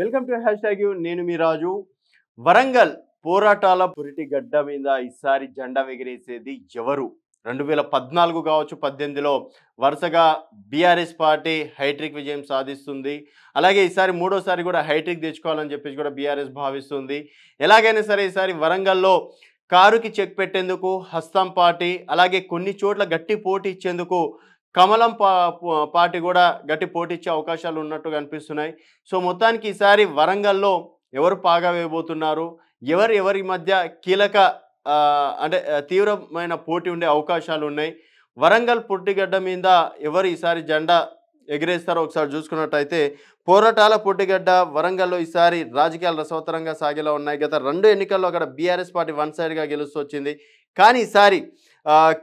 welcome to hashtag U నేను మీ రాజు వరంగల్ పోరాటాల పురిటి గడ్డ మీద ఈసారి జెండా ఎగిరేసేది ఎవరు రెండు వేల పద్నాలుగు కావచ్చు పద్దెనిమిదిలో వరుసగా బీఆర్ఎస్ పార్టీ హైట్రిక్ విజయం సాధిస్తుంది అలాగే ఈసారి మూడోసారి కూడా హైట్రిక్ తెచ్చుకోవాలని చెప్పేసి కూడా బీఆర్ఎస్ భావిస్తుంది ఎలాగైనా సరే ఈసారి వరంగల్లో కారుకి చెక్ పెట్టేందుకు హస్తం పార్టీ అలాగే కొన్ని చోట్ల గట్టి పోటీ ఇచ్చేందుకు కమలం పార్టీ కూడా గట్టి పోటీచ్చే అవకాశాలు ఉన్నట్టు కనిపిస్తున్నాయి సో మొత్తానికి ఈసారి వరంగల్లో ఎవరు పాగా వేయబోతున్నారు ఎవరు ఎవరి మధ్య కీలక అంటే తీవ్రమైన పోటీ ఉండే అవకాశాలు ఉన్నాయి వరంగల్ పుట్టిగడ్డ మీద ఎవరు ఈసారి జెండా ఎగిరేస్తారో ఒకసారి చూసుకున్నట్టయితే పోరాటాల పొట్టిగడ్డ వరంగల్లో ఈసారి రాజకీయాలు రసవత్తరంగా సాగేలా ఉన్నాయి గత రెండు ఎన్నికల్లో అక్కడ బీఆర్ఎస్ పార్టీ వన్ సైడ్గా గెలుస్తొచ్చింది కానీ ఈసారి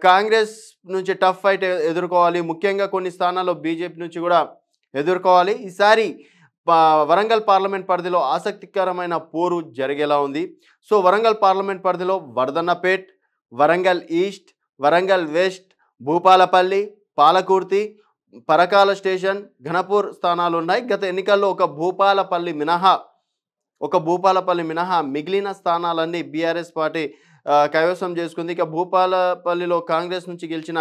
కాంగ్రెస్ నుంచి టఫ్ ఫైట్ ఎదుర్కోవాలి ముఖ్యంగా కొన్ని స్థానాల్లో బీజేపీ నుంచి కూడా ఎదుర్కోవాలి ఈసారి వరంగల్ పార్లమెంట్ పరిధిలో ఆసక్తికరమైన పోరు జరిగేలా ఉంది సో వరంగల్ పార్లమెంట్ పరిధిలో Wardhannapet Warangal east Warangal west Bhupalpally Palakurthi Parkal station Ghanpur స్థానాలు ఉన్నాయి గత ఎన్నికల్లో ఒక భూపాలపల్లి మినహా ఒక భూపాలపల్లి మినహా మిగిలిన స్థానాలన్నీ బీఆర్ఎస్ పార్టీ కైవసం చేసుకుంది ఇక భూపాలపల్లిలో కాంగ్రెస్ నుంచి గెలిచిన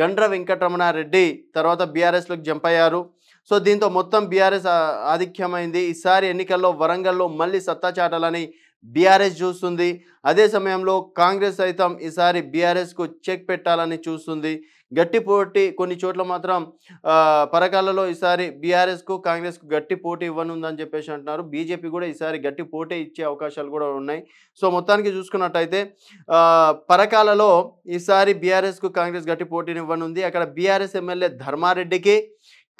గండ్ర వెంకటరమణారెడ్డి తర్వాత బీఆర్ఎస్లోకి జంప్ అయ్యారు సో దీంతో మొత్తం బీఆర్ఎస్ ఆధిక్యమైంది ఈసారి ఎన్నికల్లో వరంగల్లో మళ్ళీ సత్తా చాటాలని బీఆర్ఎస్ చూస్తుంది అదే సమయంలో కాంగ్రెస్ సైతం ఈసారి బీఆర్ఎస్కు చెక్ పెట్టాలని చూస్తుంది గట్టి పోటీ కొన్ని చోట్ల మాత్రం పరకాలలో ఈసారి బీఆర్ఎస్కు కాంగ్రెస్కు గట్టి పోటీ ఇవ్వనుందని చెప్పేసి అంటున్నారు బీజేపీ కూడా ఈసారి గట్టి పోటీ ఇచ్చే అవకాశాలు కూడా ఉన్నాయి సో మొత్తానికి చూసుకున్నట్టయితే పరకాలలో ఈసారి బీఆర్ఎస్కు కాంగ్రెస్ గట్టి పోటీని ఇవ్వనుంది అక్కడ బీఆర్ఎస్ ఎమ్మెల్యే ధర్మారెడ్డికి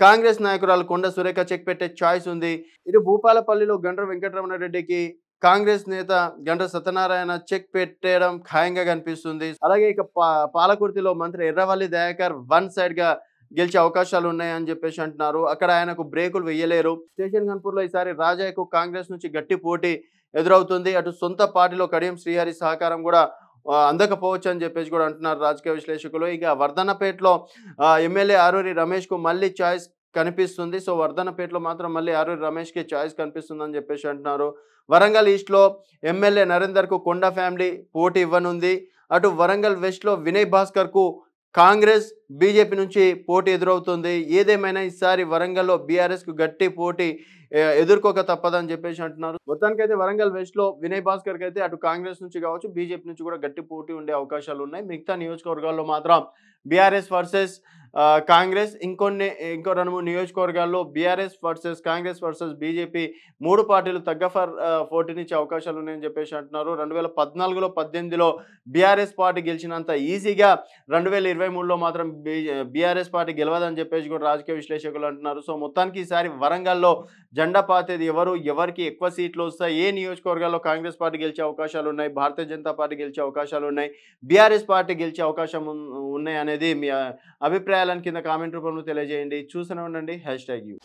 కాంగ్రెస్ నాయకురాలు కొండ సురేఖ చెక్ పెట్టే ఛాయిస్ ఉంది ఇది భూపాలపల్లిలో గండ్ర రెడ్డికి కాంగ్రెస్ నేత గంట సత్యనారాయణ చెక్ పెట్టడం ఖాయంగా కనిపిస్తుంది అలాగే ఇక పాలకుర్తిలో మంత్రి ఎర్రవల్లి దయాకర్ వన్ సైడ్ గా గెలిచే అవకాశాలు ఉన్నాయని చెప్పేసి అంటున్నారు అక్కడ ఆయనకు బ్రేకులు వేయలేరు స్టేషన్ కన్పూర్లో ఈసారి రాజాకు కాంగ్రెస్ నుంచి గట్టి పోటీ ఎదురవుతుంది అటు సొంత పార్టీలో కడియం శ్రీహరి సహకారం కూడా అందకపోవచ్చు అని చెప్పేసి కూడా అంటున్నారు రాజకీయ విశ్లేషకులు ఇక వర్ధనపేటలో ఎమ్మెల్యే ఆరూరి రమేష్ కు మళ్ళీ చాయిస్ కనిపిస్తుంది సో వర్ధనపేటలో మాత్రం మళ్ళీ ఆరు రమేష్కి ఛాయిస్ కనిపిస్తుందని చెప్పేసి అంటున్నారు వరంగల్ ఈస్ట్లో ఎమ్మెల్యే నరేందర్కు కొండ ఫ్యామిలీ పోటీ ఇవ్వనుంది అటు వరంగల్ వెస్ట్లో వినయ్ భాస్కర్కు కాంగ్రెస్ బీజేపీ నుంచి పోటీ ఎదురవుతుంది ఏదేమైనా ఈసారి వరంగల్లో బీఆర్ఎస్కు గట్టి పోటీ ఎదుర్కోక తప్పదని చెప్పేసి అంటున్నారు మొత్తానికైతే వరంగల్ వెస్ట్లో వినయ్ భాస్కర్కి అయితే అటు కాంగ్రెస్ నుంచి కావచ్చు బీజేపీ నుంచి కూడా గట్టి పోటీ ఉండే అవకాశాలు ఉన్నాయి మిగతా నియోజకవర్గాల్లో మాత్రం బీఆర్ఎస్ వర్సెస్ కాంగ్రెస్ ఇంకొన్ని ఇంకో రెండు మూడు నియోజకవర్గాల్లో BRS versus Congress versus BJP మూడు పార్టీలు తగ్గ ఫర్ పోటీనిచ్చే అవకాశాలు ఉన్నాయని చెప్పేసి అంటున్నారు రెండు వేల పద్నాలుగులో పద్దెనిమిదిలో బీఆర్ఎస్ పార్టీ గెలిచినంత ఈజీగా రెండు వేల ఇరవై మూడులో మాత్రం బీఆర్ఎస్ పార్టీ గెలవదని చెప్పేసి కూడా రాజకీయ విశ్లేషకులు అంటున్నారు సో మొత్తానికి ఈసారి వరంగల్లో జెండా పాతేది ఎవరు ఎవరికి ఎక్కువ సీట్లు వస్తాయి ఏ నియోజకవర్గాల్లో కాంగ్రెస్ పార్టీ గెలిచే అవకాశాలు ఉన్నాయి భారతీయ జనతా పార్టీ గెలిచే అవకాశాలు ఉన్నాయి బీఆర్ఎస్ పార్టీ గెలిచే అవకాశం ఉన్నాయి అనేది మీ అభిప్రాయం చేయాలని కింద కామెంట్ రూపంలో తెలియజేయండి చూస్తూనే ఉండండి హ్యాష్ ట్యాగ్ యూ